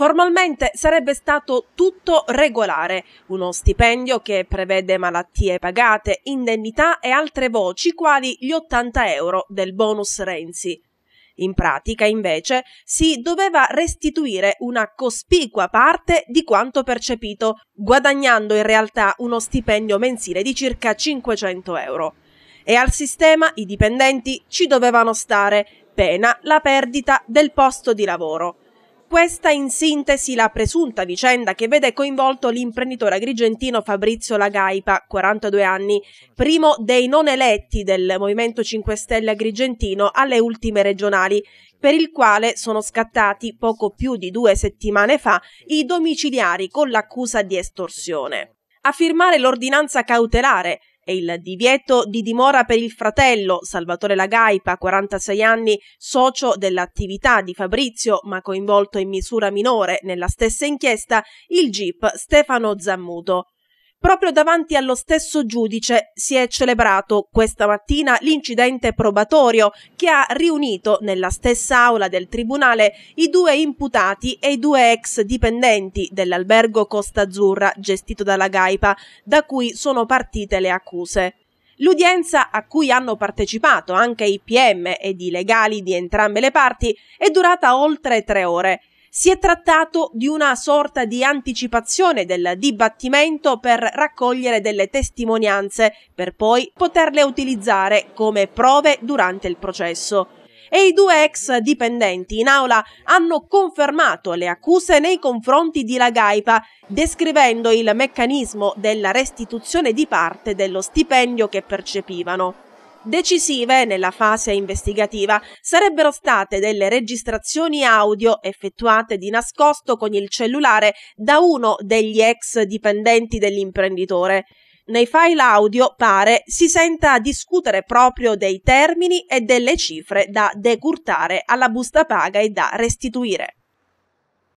Formalmente sarebbe stato tutto regolare, uno stipendio che prevede malattie pagate, indennità e altre voci quali gli 80 euro del bonus Renzi. In pratica, invece, si doveva restituire una cospicua parte di quanto percepito, guadagnando in realtà uno stipendio mensile di circa 500 euro. E al sistema i dipendenti ci dovevano stare, pena la perdita del posto di lavoro. Questa in sintesi la presunta vicenda che vede coinvolto l'imprenditore agrigentino Fabrizio Lagaipa, 42 anni, primo dei non eletti del Movimento 5 Stelle agrigentino alle ultime regionali, per il quale sono scattati poco più di due settimane fa i domiciliari con l'accusa di estorsione. A firmare l'ordinanza cautelare e il divieto di dimora per il fratello Salvatore Lagaipa, 46 anni, socio dell'attività di Fabrizio, ma coinvolto in misura minore nella stessa inchiesta, il GIP Stefano Zammuto. Proprio davanti allo stesso giudice si è celebrato questa mattina l'incidente probatorio che ha riunito nella stessa aula del tribunale i due imputati e i due ex dipendenti dell'albergo Costa Azzurra gestito dalla Gaipa, da cui sono partite le accuse. L'udienza a cui hanno partecipato anche i PM ed i legali di entrambe le parti è durata oltre tre ore si è trattato di una sorta di anticipazione del dibattimento per raccogliere delle testimonianze, per poi poterle utilizzare come prove durante il processo e i due ex dipendenti in aula hanno confermato le accuse nei confronti di Lagaipa, descrivendo il meccanismo della restituzione di parte dello stipendio che percepivano. Decisive nella fase investigativa sarebbero state delle registrazioni audio effettuate di nascosto con il cellulare da uno degli ex dipendenti dell'imprenditore. Nei file audio pare si senta discutere proprio dei termini e delle cifre da decurtare alla busta paga e da restituire.